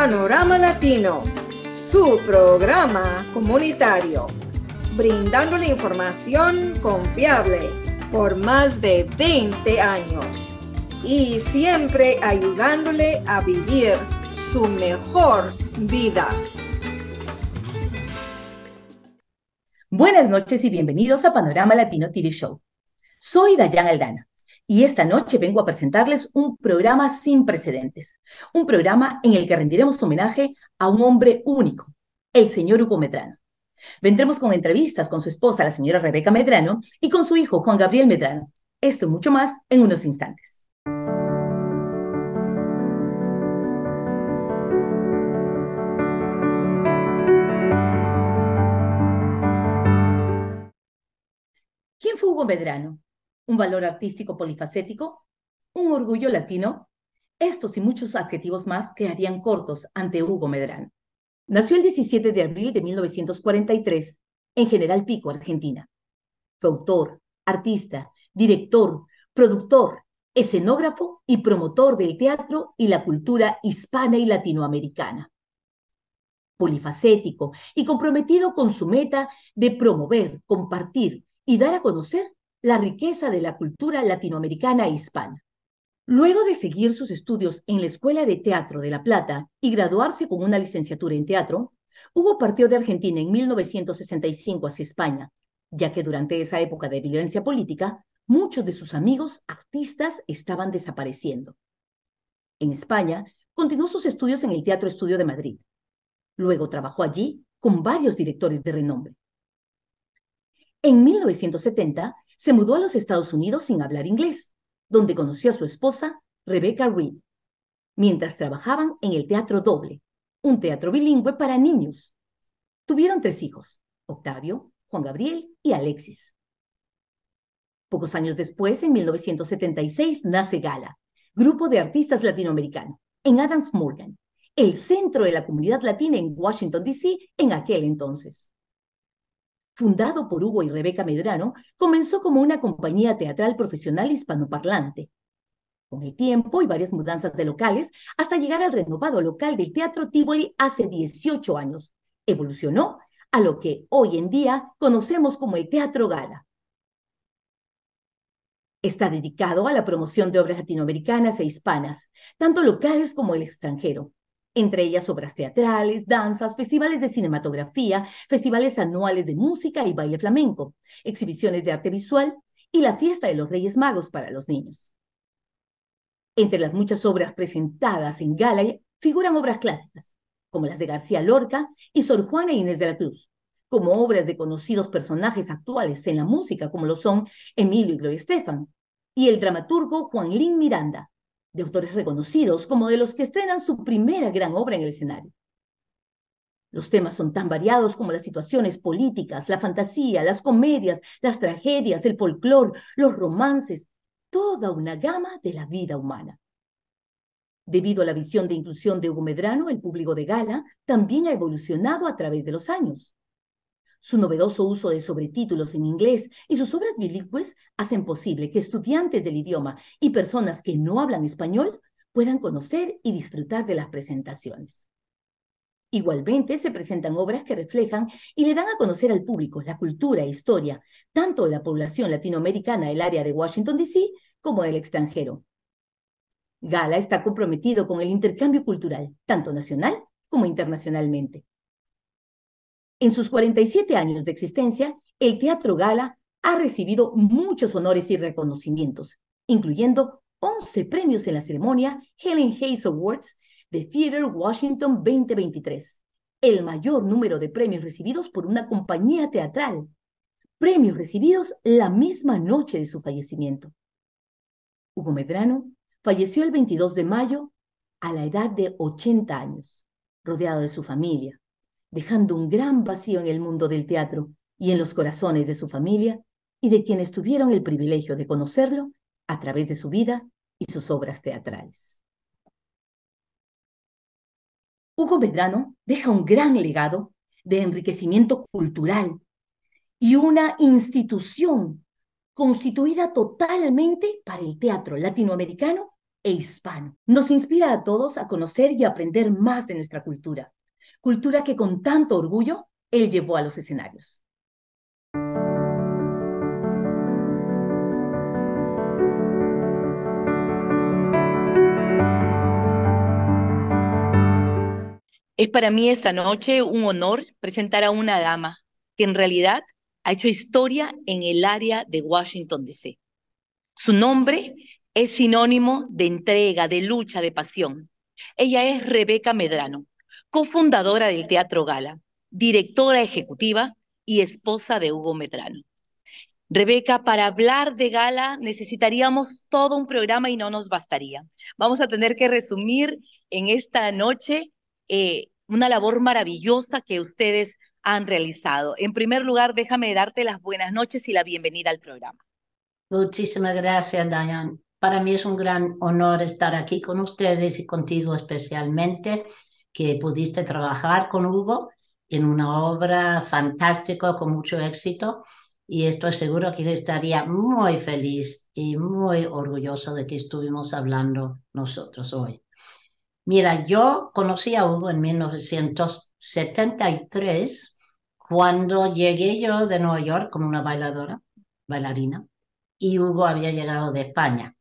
Panorama Latino, su programa comunitario, brindándole información confiable por más de 20 años y siempre ayudándole a vivir su mejor vida. Buenas noches y bienvenidos a Panorama Latino TV Show. Soy Dayan Aldana y esta noche vengo a presentarles un programa sin precedentes, un programa en el que rendiremos homenaje a un hombre único, el señor Hugo Medrano. Vendremos con entrevistas con su esposa, la señora Rebeca Medrano, y con su hijo, Juan Gabriel Medrano. Esto y mucho más en unos instantes. ¿Quién fue Hugo Medrano? un valor artístico polifacético, un orgullo latino, estos y muchos adjetivos más quedarían cortos ante Hugo Medrán. Nació el 17 de abril de 1943 en General Pico, Argentina. Fue autor, artista, director, productor, escenógrafo y promotor del teatro y la cultura hispana y latinoamericana. Polifacético y comprometido con su meta de promover, compartir y dar a conocer la riqueza de la cultura latinoamericana e hispana. Luego de seguir sus estudios en la Escuela de Teatro de La Plata y graduarse con una licenciatura en teatro, Hugo partió de Argentina en 1965 hacia España, ya que durante esa época de violencia política, muchos de sus amigos artistas estaban desapareciendo. En España, continuó sus estudios en el Teatro Estudio de Madrid. Luego trabajó allí con varios directores de renombre. En 1970 se mudó a los Estados Unidos sin hablar inglés, donde conoció a su esposa, Rebecca Reed, mientras trabajaban en el Teatro Doble, un teatro bilingüe para niños. Tuvieron tres hijos, Octavio, Juan Gabriel y Alexis. Pocos años después, en 1976, nace Gala, grupo de artistas latinoamericanos, en Adams Morgan, el centro de la comunidad latina en Washington, D.C., en aquel entonces fundado por Hugo y Rebeca Medrano, comenzó como una compañía teatral profesional hispanoparlante. Con el tiempo y varias mudanzas de locales, hasta llegar al renovado local del Teatro Tívoli hace 18 años, evolucionó a lo que hoy en día conocemos como el Teatro Gala. Está dedicado a la promoción de obras latinoamericanas e hispanas, tanto locales como el extranjero entre ellas obras teatrales, danzas, festivales de cinematografía, festivales anuales de música y baile flamenco, exhibiciones de arte visual y la fiesta de los Reyes Magos para los niños. Entre las muchas obras presentadas en gala figuran obras clásicas, como las de García Lorca y Sor Juana Inés de la Cruz, como obras de conocidos personajes actuales en la música, como lo son Emilio y Gloria Estefan, y el dramaturgo Juan Lin Miranda, de autores reconocidos como de los que estrenan su primera gran obra en el escenario. Los temas son tan variados como las situaciones políticas, la fantasía, las comedias, las tragedias, el folclore, los romances, toda una gama de la vida humana. Debido a la visión de inclusión de Hugo Medrano, el público de gala también ha evolucionado a través de los años. Su novedoso uso de sobretítulos en inglés y sus obras bilingües hacen posible que estudiantes del idioma y personas que no hablan español puedan conocer y disfrutar de las presentaciones. Igualmente, se presentan obras que reflejan y le dan a conocer al público la cultura e historia, tanto de la población latinoamericana del área de Washington, D.C., como del extranjero. Gala está comprometido con el intercambio cultural, tanto nacional como internacionalmente. En sus 47 años de existencia, el Teatro Gala ha recibido muchos honores y reconocimientos, incluyendo 11 premios en la ceremonia Helen Hayes Awards de Theater Washington 2023, el mayor número de premios recibidos por una compañía teatral, premios recibidos la misma noche de su fallecimiento. Hugo Medrano falleció el 22 de mayo a la edad de 80 años, rodeado de su familia, dejando un gran vacío en el mundo del teatro y en los corazones de su familia y de quienes tuvieron el privilegio de conocerlo a través de su vida y sus obras teatrales. Hugo Medrano deja un gran legado de enriquecimiento cultural y una institución constituida totalmente para el teatro latinoamericano e hispano. Nos inspira a todos a conocer y aprender más de nuestra cultura, cultura que con tanto orgullo él llevó a los escenarios. Es para mí esta noche un honor presentar a una dama que en realidad ha hecho historia en el área de Washington, D.C. Su nombre es sinónimo de entrega, de lucha, de pasión. Ella es Rebeca Medrano cofundadora del Teatro Gala, directora ejecutiva y esposa de Hugo Medrano. Rebeca, para hablar de gala necesitaríamos todo un programa y no nos bastaría. Vamos a tener que resumir en esta noche eh, una labor maravillosa que ustedes han realizado. En primer lugar, déjame darte las buenas noches y la bienvenida al programa. Muchísimas gracias, Diane. Para mí es un gran honor estar aquí con ustedes y contigo especialmente que pudiste trabajar con Hugo en una obra fantástica con mucho éxito y estoy seguro que estaría muy feliz y muy orgulloso de que estuvimos hablando nosotros hoy. Mira, yo conocí a Hugo en 1973 cuando llegué yo de Nueva York como una bailadora, bailarina, y Hugo había llegado de España.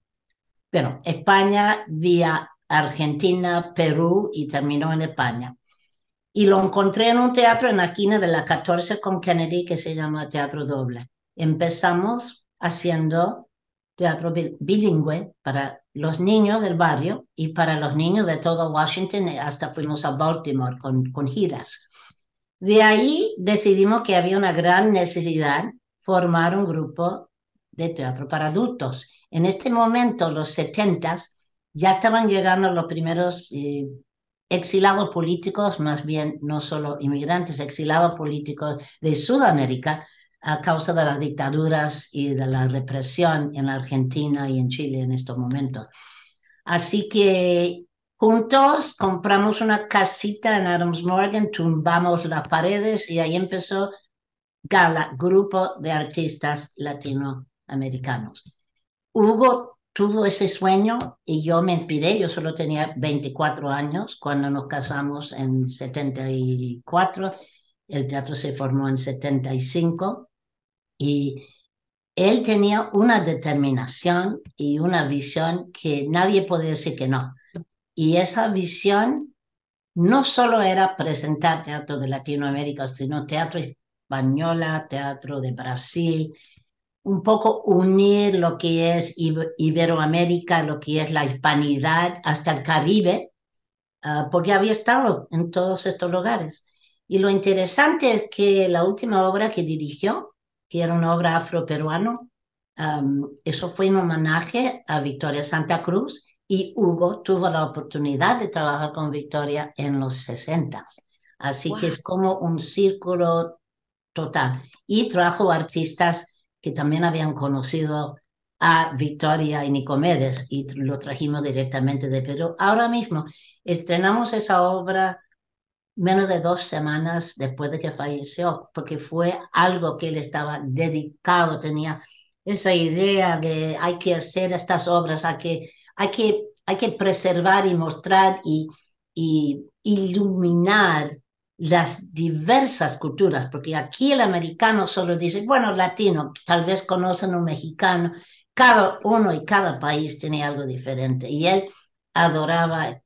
Pero España vía Argentina, Perú y terminó en España. Y lo encontré en un teatro en la esquina de la 14 con Kennedy que se llama Teatro Doble. Empezamos haciendo teatro bilingüe para los niños del barrio y para los niños de todo Washington, eh, hasta fuimos a Baltimore con, con giras. De ahí decidimos que había una gran necesidad formar un grupo de teatro para adultos. En este momento, los 70s, ya estaban llegando los primeros eh, exilados políticos, más bien no solo inmigrantes, exilados políticos de Sudamérica a causa de las dictaduras y de la represión en Argentina y en Chile en estos momentos. Así que juntos compramos una casita en Adams Morgan, tumbamos las paredes y ahí empezó Gala, grupo de artistas latinoamericanos. Hubo tuvo ese sueño y yo me inspiré, yo solo tenía 24 años cuando nos casamos en 74, el teatro se formó en 75 y él tenía una determinación y una visión que nadie podía decir que no. Y esa visión no solo era presentar teatro de Latinoamérica, sino teatro española, teatro de Brasil, un poco unir lo que es Iberoamérica, lo que es la hispanidad hasta el Caribe, ah, porque había estado en todos estos lugares. Y lo interesante es que la última obra que dirigió, que era una obra afroperuana, eso fue un homenaje a Victoria Santa Cruz y Hugo tuvo la oportunidad de trabajar con Victoria en los 60. Así que es como un círculo total. Y trajo artistas que también habían conocido a Victoria y Nicomedes y lo trajimos directamente de Perú. Ahora mismo estrenamos esa obra menos de dos semanas después de que falleció, porque fue algo que él estaba dedicado, tenía esa idea de hay que hacer estas obras, hay que, hay que, hay que preservar y mostrar y, y iluminar las diversas culturas, porque aquí el americano solo dice, bueno, latino, tal vez conocen un mexicano, cada uno y cada país tiene algo diferente. Y él adoraba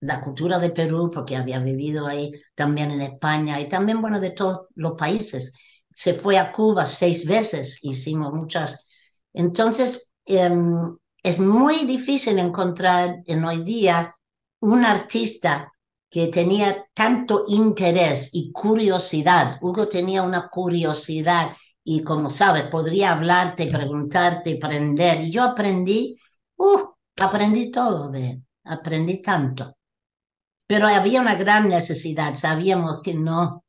la cultura de Perú porque había vivido ahí, también en España y también, bueno, de todos los países. Se fue a Cuba seis veces, hicimos muchas. Entonces, em, es muy difícil encontrar en hoy día un artista que tenía tanto interés y curiosidad. Hugo tenía una curiosidad y como sabes, podría hablarte, preguntarte, aprender. yo aprendí, uh, aprendí todo de aprendí tanto. Pero había una gran necesidad, sabíamos que no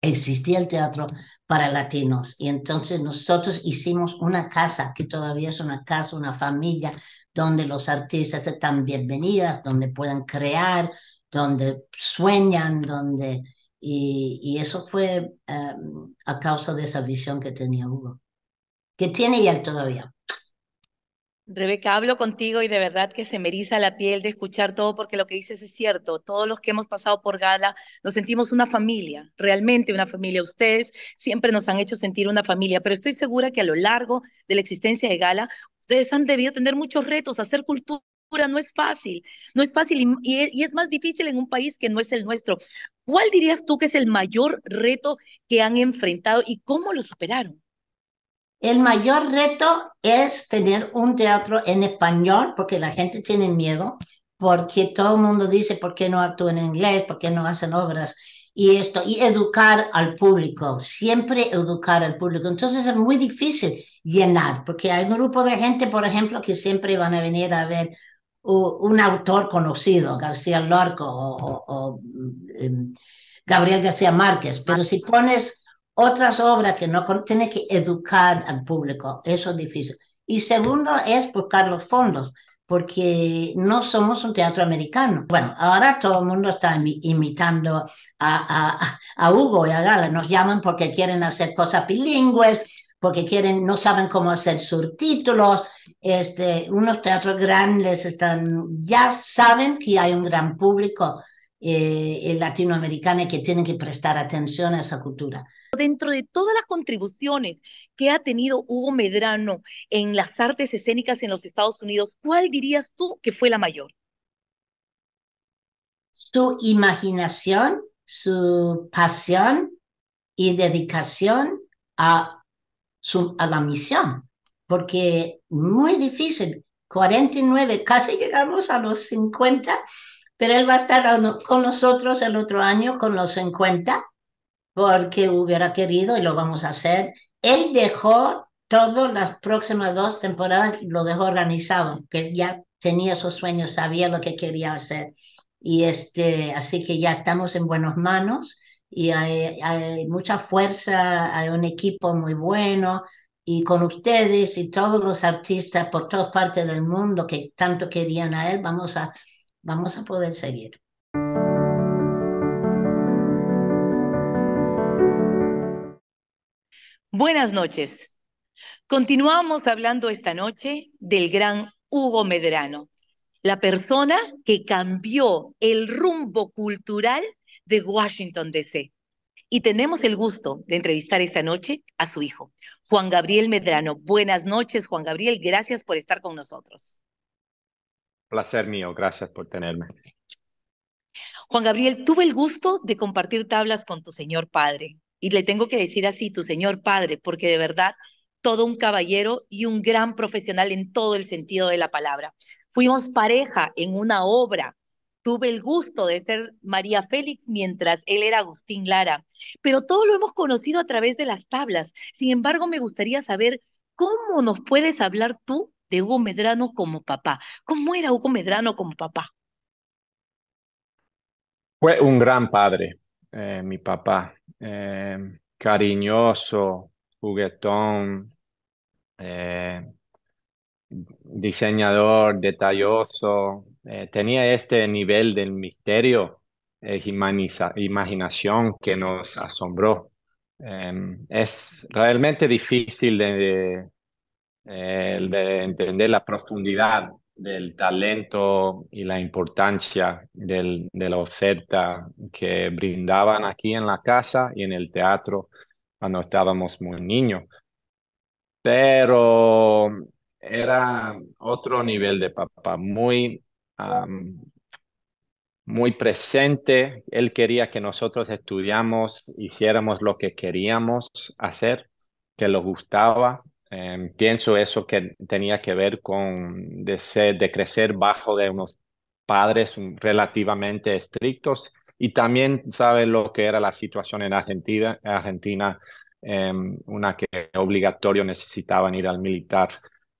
existía el teatro para latinos. Y entonces nosotros hicimos una casa, que todavía es una casa, una familia, donde los artistas están bienvenidas, donde pueden crear, donde sueñan, donde... Y, eso fue em, a causa de esa visión que tenía Hugo, que tiene ya todavía. Rebeca, hablo contigo y de verdad que se me eriza la piel de escuchar todo porque lo que dices es cierto. Todos los que hemos pasado por Gala nos sentimos una familia, realmente una familia. Ustedes siempre nos han hecho sentir una familia, pero estoy segura que a lo largo de la existencia de Gala, ustedes han debido tener muchos retos, hacer cultura no es fácil, no es fácil y, es más difícil en un país que no es el nuestro. ¿Cuál dirías tú que es el mayor reto que han enfrentado y cómo lo superaron? El mayor reto es tener un teatro en español porque la gente tiene miedo, porque todo el mundo dice por qué no actúan en inglés, por qué no hacen obras y esto, y educar al público, siempre educar al público. Entonces es muy difícil llenar, porque hay un grupo de gente, por ejemplo, que siempre van a venir a ver un autor conocido, García Lorco o, em, Gabriel García Márquez, pero si pones otras obras que no tienes que educar al público, eso es difícil. Y segundo es buscar los fondos, porque no somos un teatro americano. Bueno, ahora todo el mundo está imitando a, a Hugo y a Gala, nos llaman porque quieren hacer cosas bilingües porque quieren, no saben cómo hacer subtítulos. Este, unos teatros grandes están, ya saben que hay un gran público eh, latinoamericano y que tienen que prestar atención a esa cultura. Dentro de todas las contribuciones que ha tenido Hugo Medrano en las artes escénicas en los Estados Unidos, ¿cuál dirías tú que fue la mayor? Su imaginación, su pasión y dedicación a a la misión, porque muy difícil, 49, casi llegamos a los 50, pero él va a estar con nosotros el otro año con los 50, porque hubiera querido y lo vamos a hacer. Él dejó todas las próximas dos temporadas, lo dejó organizado, que ya tenía sus sueños, sabía lo que quería hacer. Y este, así que ya estamos en buenas manos y hay, mucha fuerza, hay un equipo muy bueno y con ustedes y todos los artistas por todas partes del mundo que tanto querían a él, vamos a, vamos a poder seguir. Buenas noches. Continuamos hablando esta noche del gran Hugo Medrano, la persona que cambió el rumbo cultural de Washington, D.C. Y tenemos el gusto de entrevistar esta noche a su hijo, Juan Gabriel Medrano. Buenas noches, Juan Gabriel. Gracias por estar con nosotros. Placer mío, gracias por tenerme. Juan Gabriel, tuve el gusto de compartir tablas con tu señor padre. Y le tengo que decir así, tu señor padre, porque de verdad, todo un caballero y un gran profesional en todo el sentido de la palabra. Fuimos pareja en una obra Tuve el gusto de ser María Félix mientras él era Agustín Lara, pero todo lo hemos conocido a través de las tablas. Sin embargo, me gustaría saber cómo nos puedes hablar tú de Hugo Medrano como papá. ¿Cómo era Hugo Medrano como papá? Fue un gran padre, eh, mi papá, eh, cariñoso, juguetón, eh, diseñador detalloso, eh, tenía este nivel del misterio eh, imaginación que nos asombró. Em, es realmente difícil eh, de, entender la profundidad del talento y la importancia de la oferta que brindaban aquí en la casa y en el teatro cuando estábamos muy niños. Pero era otro nivel de papá, muy Ah, muy presente. Él quería que nosotros estudiamos, hiciéramos lo que queríamos hacer, que lo gustaba. Em, pienso eso que tenía que ver con de, ser, de crecer bajo de unos padres relativamente estrictos y también sabe lo que era la situación en Argentina, Argentina em, una que obligatorio necesitaban ir al militar.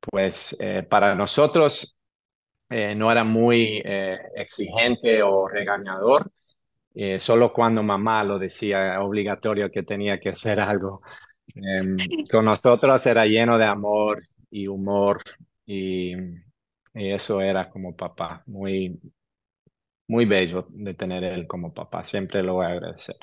Pues eh, para nosotros eh, no era muy eh, exigente o regañador. Eh, solo cuando mamá lo decía obligatorio que tenía que hacer algo. Em, con nosotros era lleno de amor y humor y, y, eso era como papá, muy, muy bello de tener él como papá, siempre lo voy a agradecer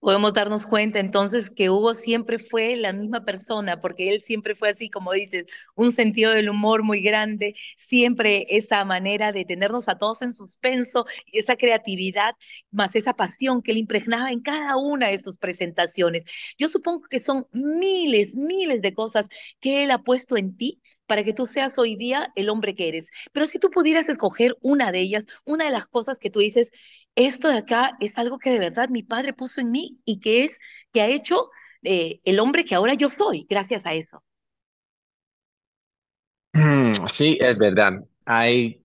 podemos darnos cuenta entonces que Hugo siempre fue la misma persona, porque él siempre fue así, como dices, un sentido del humor muy grande, siempre esa manera de tenernos a todos en suspenso y esa creatividad, más esa pasión que él impregnaba en cada una de sus presentaciones. Yo supongo que son miles, miles de cosas que él ha puesto en ti para que tú seas hoy día el hombre que eres. Pero si tú pudieras escoger una de ellas, una de las cosas que tú dices, esto de acá es algo que de verdad mi padre puso en mí y que es, que ha hecho eh, el hombre que ahora yo soy, gracias a eso. Mm, sí, es verdad. Hay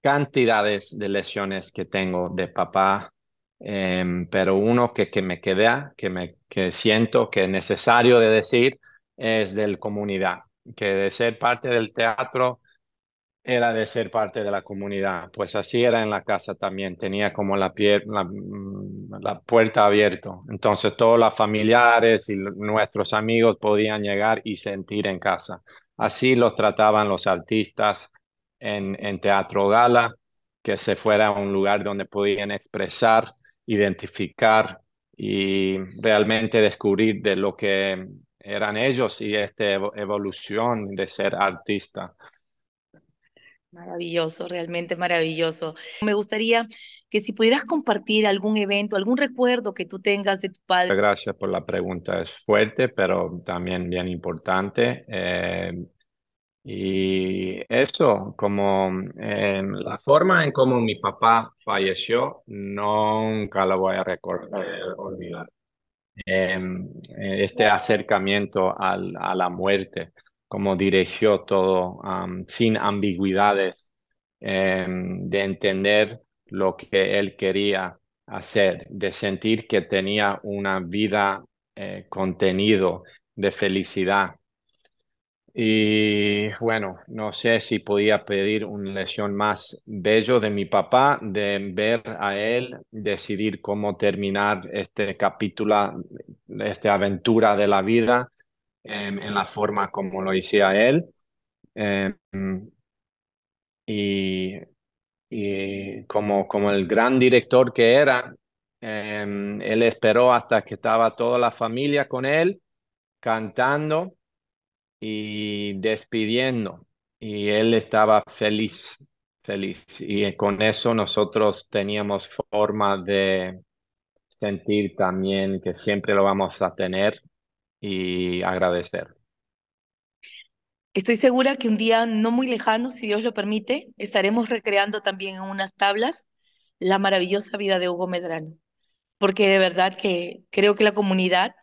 cantidades de lesiones que tengo de papá, em, pero uno que, que me queda, que, me, que siento que es necesario de decir, es del comunidad, que de ser parte del teatro era de ser parte de la comunidad. Pues así era en la casa también, tenía como la, pier la, mm, puerta abierta. Entonces todos los familiares y nuestros amigos podían llegar y sentir en casa. Así los trataban los artistas en, en Teatro Gala, que se fuera a un lugar donde podían expresar, identificar y realmente descubrir de lo que eran ellos y esta evolución de ser artista. Maravilloso, realmente maravilloso. Me gustaría que si pudieras compartir algún evento, algún recuerdo que tú tengas de tu padre. Gracias por la pregunta, es fuerte, pero también bien importante. Eh, y eso, como la forma en cómo mi papá falleció, nunca la voy a recordar, eh, olvidar. Em, este acercamiento a la muerte como dirigió todo, sin ambigüedades, em, de entender lo que él quería hacer, de sentir que tenía una vida eh, contenido de felicidad. Y bueno, no sé si podía pedir una lección más bello de mi papá, de ver a él decidir cómo terminar este capítulo, esta aventura de la vida Em, en la forma como lo hacía él. Em, y, como, como el gran director que era, em, él esperó hasta que estaba toda la familia con él cantando y despidiendo. Y él estaba feliz, feliz. Y con eso nosotros teníamos forma de sentir también que siempre lo vamos a tener y agradecer. Estoy segura que un día no muy lejano, si Dios lo permite, estaremos recreando también en unas tablas la maravillosa vida de Hugo Medrano, porque de verdad que creo que la comunidad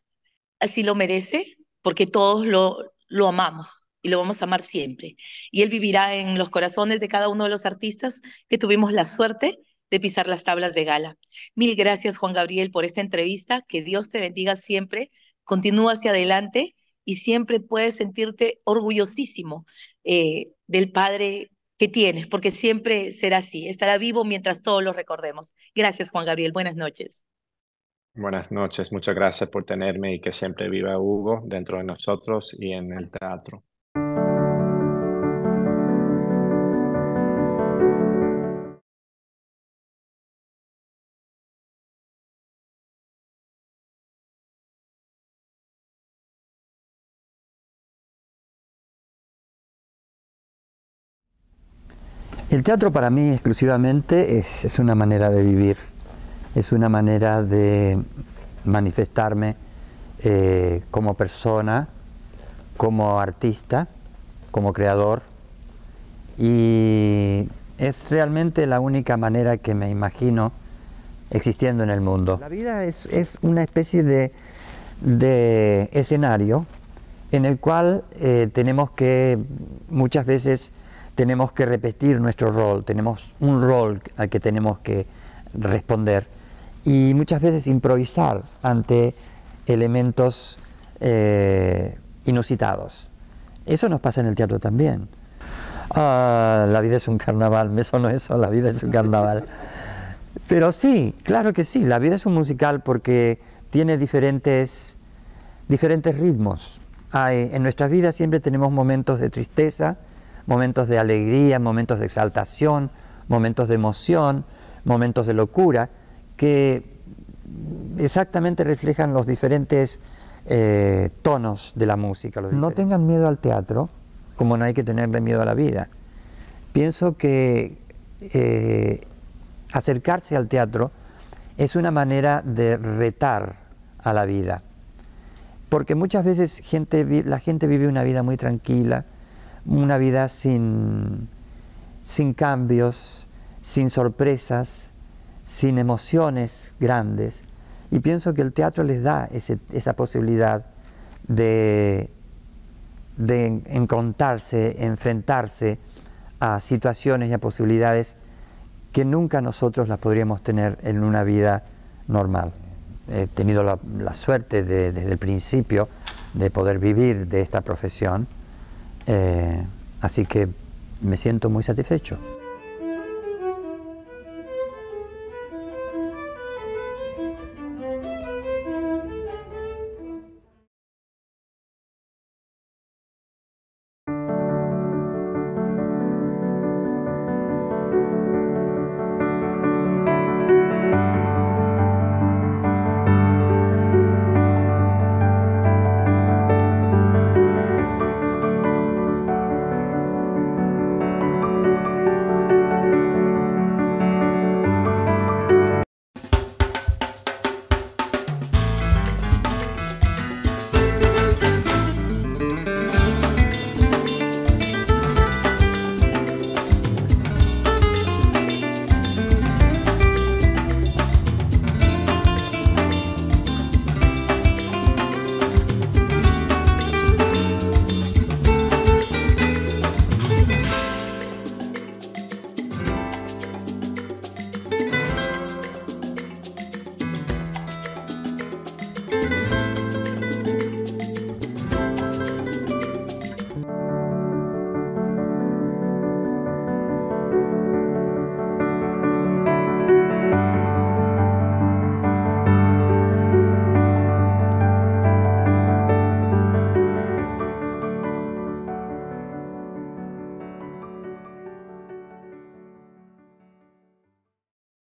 así lo merece, porque todos lo, lo amamos y lo vamos a amar siempre. Y él vivirá en los corazones de cada uno de los artistas que tuvimos la suerte de pisar las tablas de gala. Mil gracias, Juan Gabriel, por esta entrevista. Que Dios te bendiga siempre continúa hacia adelante y siempre puedes sentirte orgullosísimo eh, del padre que tienes, porque siempre será así, estará vivo mientras todos lo recordemos. Gracias, Juan Gabriel. Buenas noches. Buenas noches, muchas gracias por tenerme y que siempre viva Hugo dentro de nosotros y en el teatro. El teatro para mí exclusivamente es, una manera de vivir, es una manera de manifestarme eh, como persona, como artista, como creador y es realmente la única manera que me imagino existiendo en el mundo. La vida es, una especie de, escenario en el cual eh, tenemos que muchas veces tenemos que repetir nuestro rol, tenemos un rol al que tenemos que responder y muchas veces improvisar ante elementos eh, inusitados. Eso nos pasa en el teatro también. Ah, la vida es un carnaval, me sonó eso, la vida es un carnaval. Pero sí, claro que sí, la vida es un musical porque tiene diferentes, diferentes ritmos. en nuestra vida siempre tenemos momentos de tristeza, momentos de alegría, momentos de exaltación, momentos de emoción, momentos de locura, que exactamente reflejan los diferentes eh, tonos de la música. no tengan miedo al teatro, como no hay que tenerle miedo a la vida. Pienso que eh, acercarse al teatro es una manera de retar a la vida, porque muchas veces la gente vive una vida muy tranquila, una vida sin, cambios, sin sorpresas, sin emociones grandes. Y pienso que el teatro les da esa posibilidad de, encontrarse, enfrentarse a situaciones y a posibilidades que nunca nosotros las podríamos tener en una vida normal. He tenido la, suerte desde el principio de poder vivir de esta profesión. Eh, así que me siento muy satisfecho.